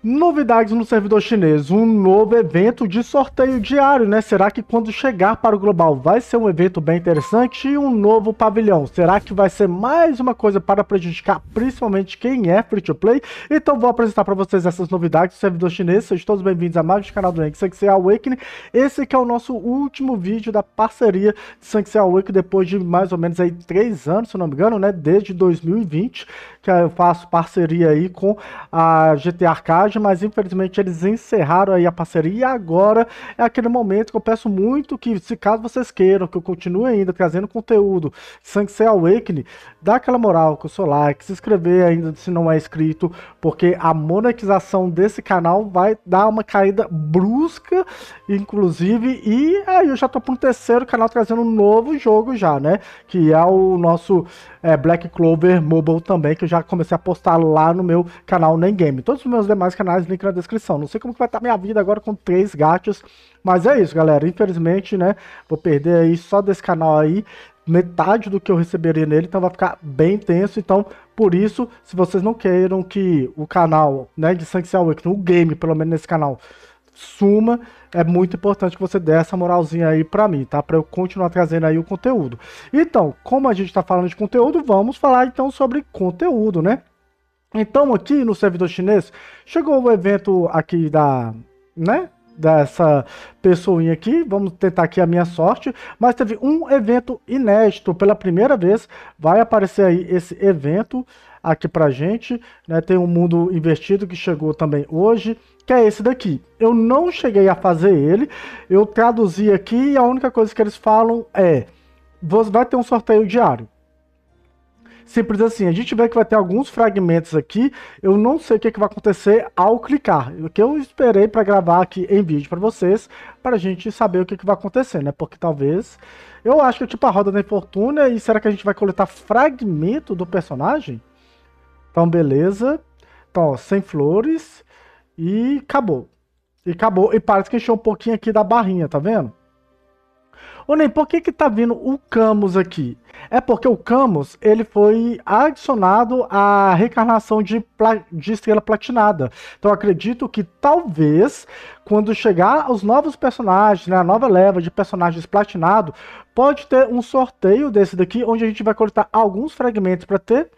Novidades no servidor chinês, um novo evento de sorteio diário, né? Será que quando chegar para o global vai ser um evento bem interessante e um novo pavilhão? Será que vai ser mais uma coisa para prejudicar principalmente quem é free to play? Então vou apresentar para vocês essas novidades do servidor chinês. Sejam todos bem-vindos a mais um canal do Sanxia Awakening. Esse que é o nosso último vídeo da parceria de Sanxia Awakening depois de mais ou menos aí três anos, se não me engano, né? Desde 2020 que eu faço parceria aí com a GTA Arcade viagem, mas infelizmente eles encerraram aí a parceria. E agora é aquele momento que eu peço muito que, se caso vocês queiram que eu continue ainda trazendo conteúdo Sangue Awakening, dá aquela moral com o seu like, se inscrever ainda se não é inscrito, porque a monetização desse canal vai dar uma caída brusca, inclusive. E aí eu já tô para o terceiro canal trazendo um novo jogo já, né? Que é o nosso é, Black Clover Mobile também, que eu já comecei a postar lá no meu canal Nem Game. Todos os meus demais canais, link na descrição. Não sei como que vai estar tá minha vida agora com três gatos, mas é isso, galera. Infelizmente, né, vou perder aí só desse canal aí metade do que eu receberia nele, então vai ficar bem tenso, então por isso, se vocês não queiram que o canal, né, de Sanctuary Awakening, o game, pelo menos nesse canal, suma, é muito importante que você dê essa moralzinha aí para mim, tá? Para eu continuar trazendo aí o conteúdo. Então, como a gente tá falando de conteúdo, vamos falar então sobre conteúdo, né? Então, aqui no servidor chinês, chegou o evento aqui da, né, dessa pessoinha aqui, vamos tentar aqui a minha sorte, mas teve um evento inédito, pela primeira vez vai aparecer aí esse evento aqui pra gente, né, tem um mundo invertido que chegou também hoje, que é esse daqui. Eu não cheguei a fazer ele, eu traduzi aqui e a única coisa que eles falam é, vai ter um sorteio diário simples assim. A gente vê que vai ter alguns fragmentos aqui. Eu não sei o que, é que vai acontecer ao clicar. O que eu esperei para gravar aqui em vídeo para vocês, para a gente saber o que, é que vai acontecer, né? Porque talvez... Eu acho que é tipo a roda da infortuna e será que a gente vai coletar fragmento do personagem? Então, beleza. Então, ó, sem flores e acabou. E acabou. E parece que encheu um pouquinho aqui da barrinha, tá vendo? Ô Ney, por que que tá vindo o Camus aqui? É porque o Camus, ele foi adicionado à reencarnação de, de Estrela Platinada. Então acredito que talvez, quando chegar os novos personagens, né, a nova leva de personagens platinado, pode ter um sorteio desse daqui, onde a gente vai coletar alguns fragmentos para ter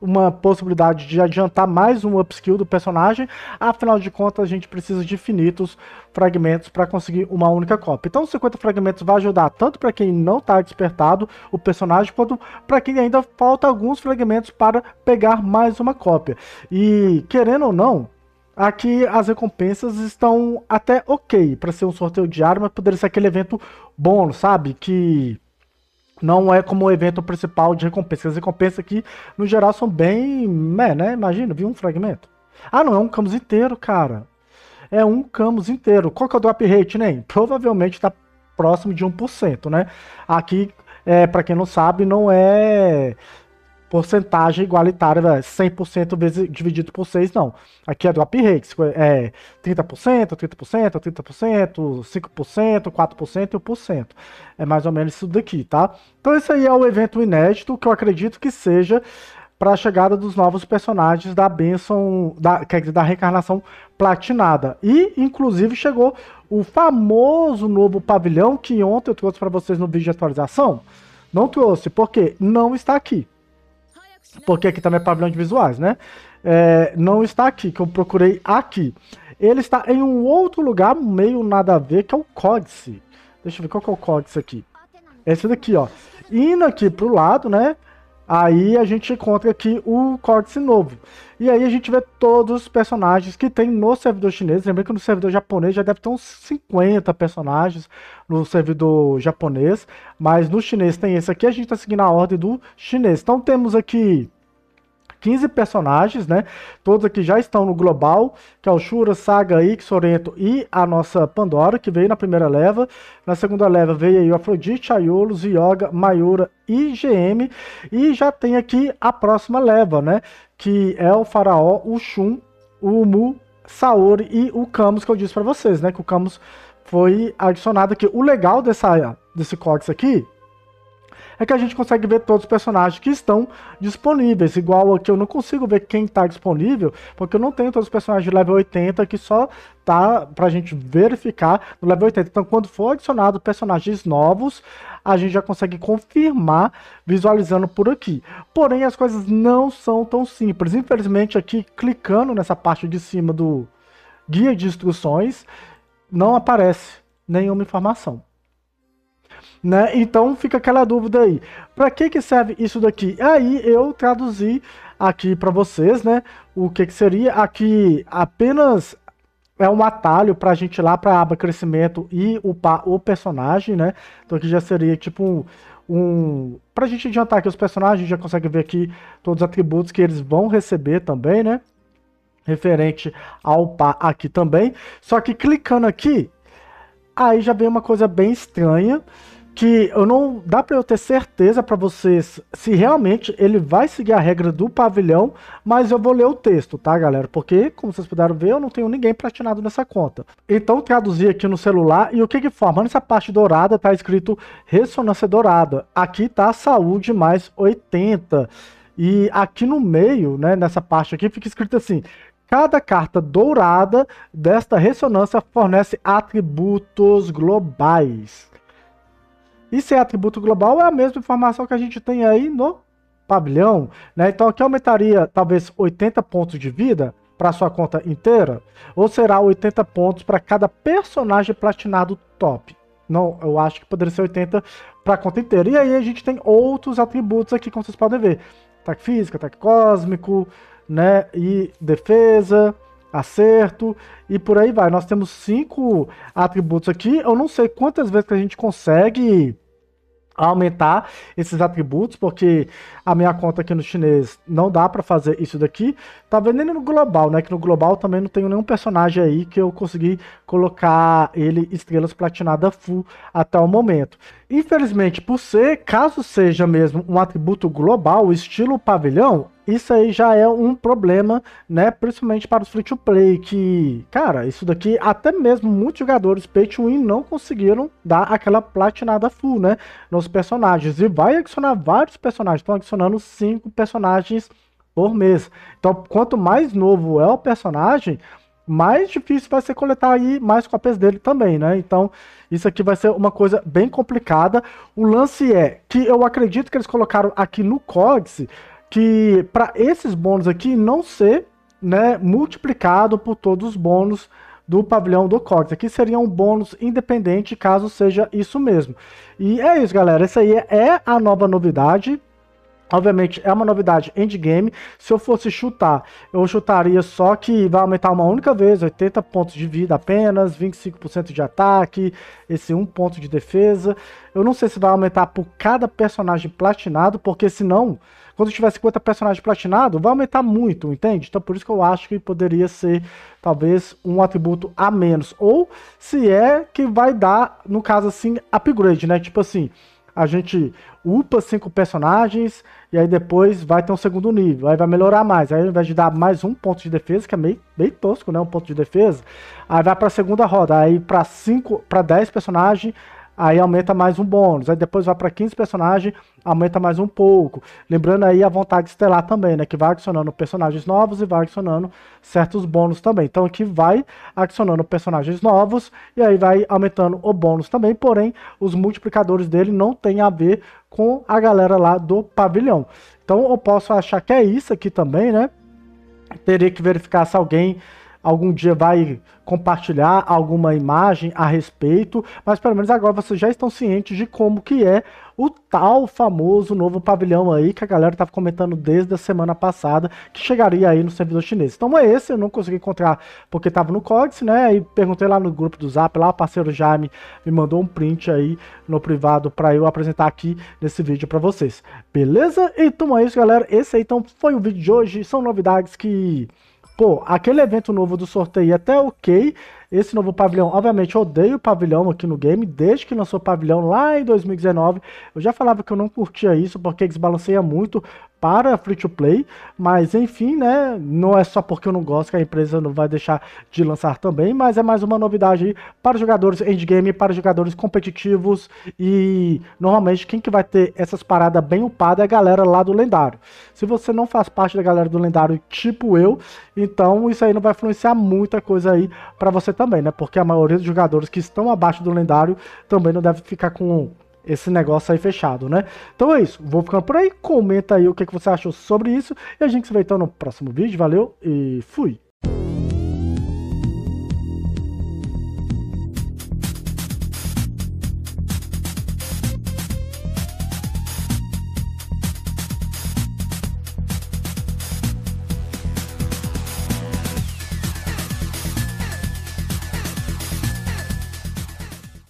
uma possibilidade de adiantar mais um upskill do personagem, afinal de contas a gente precisa de infinitos fragmentos para conseguir uma única cópia. Então 50 fragmentos vai ajudar tanto para quem não está despertado o personagem, quanto para quem ainda falta alguns fragmentos para pegar mais uma cópia. E querendo ou não, aqui as recompensas estão até ok para ser um sorteio diário, mas poderia ser aquele evento bônus, sabe? Que não é como o evento principal de recompensa. As recompensas aqui, no geral, são bem. É, né? Imagina, vi um fragmento. Ah, não, é um camus inteiro, cara. É um camus inteiro. Qual que é o drop rate, nem? Né? Provavelmente está próximo de 1%, né? Aqui, é, para quem não sabe, não é porcentagem igualitária, 100% né? vezes dividido por 6, não. Aqui é do upgrade, é 30%, 30%, 30%, 5%, 4% e 1%. É mais ou menos isso daqui, tá? Então esse aí é o evento inédito que eu acredito que seja para a chegada dos novos personagens da benção, da, quer dizer, da reencarnação platinada. E, inclusive, chegou o famoso novo pavilhão que ontem eu trouxe para vocês no vídeo de atualização. Não trouxe, porque não está aqui porque aqui também é pavilhão de visuais, né? É, não está aqui, que eu procurei aqui. Ele está em um outro lugar, meio nada a ver, que é o códice. Deixa eu ver qual que é o códice aqui. Esse daqui, ó. Indo aqui pro lado, né? Aí a gente encontra aqui o corte novo. E aí a gente vê todos os personagens que tem no servidor chinês. Lembra que no servidor japonês já deve ter uns 50 personagens no servidor japonês. Mas no chinês tem esse aqui. A gente está seguindo a ordem do chinês. Então temos aqui 15 personagens, né? Todos aqui já estão no global, que é o Shura, Saga, Xorento Sorento e a nossa Pandora, que veio na primeira leva. Na segunda leva veio aí o Afrodite, Aiolos, Yoga, Mayura e GM. E já tem aqui a próxima leva, né? Que é o Faraó, o Shun, o Mu, Saori e o Camus, que eu disse para vocês, né? Que o Camus foi adicionado aqui. O legal dessa, desse códice aqui é que a gente consegue ver todos os personagens que estão disponíveis. Igual aqui, eu não consigo ver quem está disponível, porque eu não tenho todos os personagens de level 80 que só tá pra gente verificar no level 80. Então, quando for adicionado personagens novos, a gente já consegue confirmar visualizando por aqui. Porém, as coisas não são tão simples. Infelizmente, aqui clicando nessa parte de cima do guia de instruções, não aparece nenhuma informação né? Então fica aquela dúvida aí. Para que que serve isso daqui? Aí eu traduzi aqui para vocês, né? O que que seria aqui apenas é um atalho para a gente ir lá para a aba crescimento e upar o personagem, né? Então aqui já seria tipo um, um... para a gente adiantar aqui os personagens, já consegue ver aqui todos os atributos que eles vão receber também, né? Referente ao upar aqui também. Só que clicando aqui, Aí já vem uma coisa bem estranha, que eu não dá para eu ter certeza para vocês se realmente ele vai seguir a regra do pavilhão, mas eu vou ler o texto, tá, galera? Porque como vocês puderam ver, eu não tenho ninguém platinado nessa conta. Então traduzi aqui no celular e o que que forma nessa parte dourada tá escrito ressonância dourada. Aqui tá saúde mais 80. E aqui no meio, né, nessa parte aqui fica escrito assim: Cada carta dourada desta ressonância fornece atributos globais. E se é atributo global é a mesma informação que a gente tem aí no pavilhão, né? Então aqui aumentaria talvez 80 pontos de vida para sua conta inteira, ou será 80 pontos para cada personagem platinado top. Não, eu acho que poderia ser 80 para a conta inteira. E aí a gente tem outros atributos aqui, como vocês podem ver. Ataque físico, ataque cósmico, né? E defesa, acerto e por aí vai. Nós temos cinco atributos aqui. Eu não sei quantas vezes que a gente consegue aumentar esses atributos, porque a minha conta aqui no chinês não dá para fazer isso daqui. Tá vendo no global, né? Que no global também não tenho nenhum personagem aí que eu consegui colocar ele estrelas platinada full até o momento. Infelizmente, por ser, caso seja mesmo um atributo global, estilo pavilhão, isso aí já é um problema, né? Principalmente para os free to play, que, cara, isso daqui, até mesmo muitos jogadores pay to win não conseguiram dar aquela platinada full, né? Nos personagens. E vai adicionar vários personagens, estão adicionando cinco personagens por mês. Então, quanto mais novo é o personagem, mais difícil vai ser coletar aí mais cópias dele também, né? Então, isso aqui vai ser uma coisa bem complicada. O lance é que eu acredito que eles colocaram aqui no Códice que para esses bônus aqui não ser né, multiplicado por todos os bônus do pavilhão do Cox. Aqui seria um bônus independente, caso seja isso mesmo. E é isso, galera. Essa aí é a nova novidade Obviamente é uma novidade endgame. Se eu fosse chutar, eu chutaria só que vai aumentar uma única vez, 80 pontos de vida apenas, 25% de ataque, esse 1 ponto de defesa. Eu não sei se vai aumentar por cada personagem platinado, porque senão, quando tiver 50 personagens platinados, vai aumentar muito, entende? Então por isso que eu acho que poderia ser talvez um atributo a menos. Ou se é que vai dar, no caso assim, upgrade, né? Tipo assim, a gente upa cinco personagens e aí depois vai ter um segundo nível, aí vai melhorar mais. Aí ao invés de dar mais um ponto de defesa, que é meio, meio tosco, né? Um ponto de defesa, aí vai para a segunda roda, aí para cinco, para dez personagens, aí aumenta mais um bônus. Aí depois vai para 15 personagens, aumenta mais um pouco. Lembrando aí a vontade estelar também, né? Que vai adicionando personagens novos e vai adicionando certos bônus também. Então aqui vai adicionando personagens novos e aí vai aumentando o bônus também, porém os multiplicadores dele não tem a ver com a galera lá do pavilhão. Então eu posso achar que é isso aqui também, né? Teria que verificar se alguém algum dia vai compartilhar alguma imagem a respeito, mas pelo menos agora vocês já estão cientes de como que é o tal famoso novo pavilhão aí que a galera estava comentando desde a semana passada que chegaria aí no servidor chinês. Então é esse, eu não consegui encontrar porque estava no códice, né? E perguntei lá no grupo do Zap, lá o parceiro Jaime me mandou um print aí no privado para eu apresentar aqui nesse vídeo para vocês. Beleza? Então é isso, galera. Esse aí então foi o vídeo de hoje, são novidades que pô, aquele evento novo do sorteio é até ok. Esse novo pavilhão, obviamente, eu odeio o pavilhão aqui no game, desde que lançou o pavilhão lá em 2019. Eu já falava que eu não curtia isso, porque desbalanceia muito para free to play, mas enfim, né? Não é só porque eu não gosto que a empresa não vai deixar de lançar também, mas é mais uma novidade aí para jogadores endgame, para jogadores competitivos e normalmente quem que vai ter essas paradas bem upadas é a galera lá do lendário. Se você não faz parte da galera do lendário, tipo eu, então isso aí não vai influenciar muita coisa aí para você também, né? Porque a maioria dos jogadores que estão abaixo do lendário também não deve ficar com esse negócio aí fechado, né? Então é isso, vou ficando por aí, comenta aí o que, que você achou sobre isso, e a gente se vê então no próximo vídeo, valeu e fui!